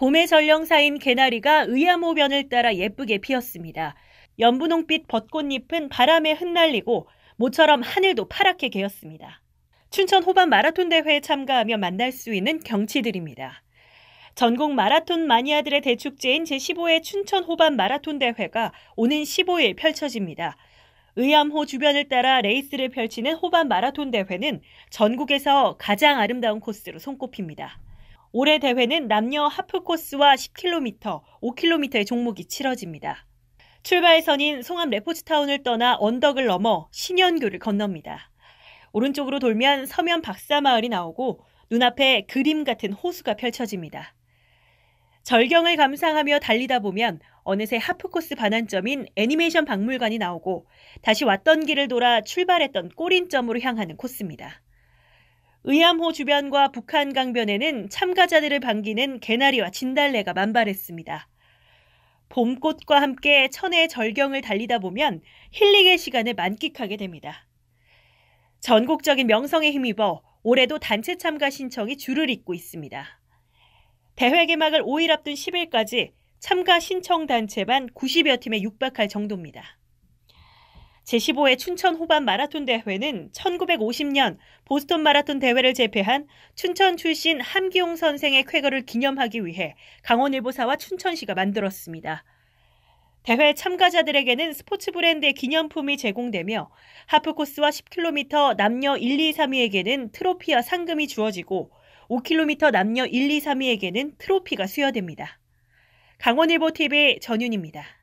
봄의 전령사인 개나리가 의암호변을 따라 예쁘게 피었습니다. 연분홍빛 벚꽃잎은 바람에 흩날리고 모처럼 하늘도 파랗게 개었습니다. 춘천 호반 마라톤 대회에 참가하며 만날 수 있는 경치들입니다. 전국 마라톤 마니아들의 대축제인 제15회 춘천 호반 마라톤 대회가 오는 15일 펼쳐집니다. 의암호 주변을 따라 레이스를 펼치는 호반 마라톤 대회는 전국에서 가장 아름다운 코스로 손꼽힙니다. 올해 대회는 남녀 하프 코스와 10km, 5km의 종목이 치러집니다. 출발선인 송암 레포츠타운을 떠나 언덕을 넘어 신현교를 건넙니다. 오른쪽으로 돌면 서면 박사마을이 나오고 눈앞에 그림 같은 호수가 펼쳐집니다. 절경을 감상하며 달리다 보면 어느새 하프코스 반환점인 애니메이션 박물관이 나오고 다시 왔던 길을 돌아 출발했던 꼬린점으로 향하는 코스입니다. 의암호 주변과 북한 강변에는 참가자들을 반기는 개나리와 진달래가 만발했습니다. 봄꽃과 함께 천혜의 절경을 달리다 보면 힐링의 시간을 만끽하게 됩니다. 전국적인 명성에 힘입어 올해도 단체 참가 신청이 줄을 잇고 있습니다. 대회 개막을 5일 앞둔 10일까지 참가 신청 단체만 90여 팀에 육박할 정도입니다. 제15회 춘천 호반 마라톤 대회는 1950년 보스턴 마라톤 대회를 제패한 춘천 출신 함기용 선생의 쾌거를 기념하기 위해 강원일보사와 춘천시가 만들었습니다. 대회 참가자들에게는 스포츠 브랜드의 기념품이 제공되며 하프코스와 10km 남녀 1, 2, 3위에게는 트로피와 상금이 주어지고 5km 남녀 1, 2, 3위에게는 트로피가 수여됩니다. 강원일보 TV 전윤입니다.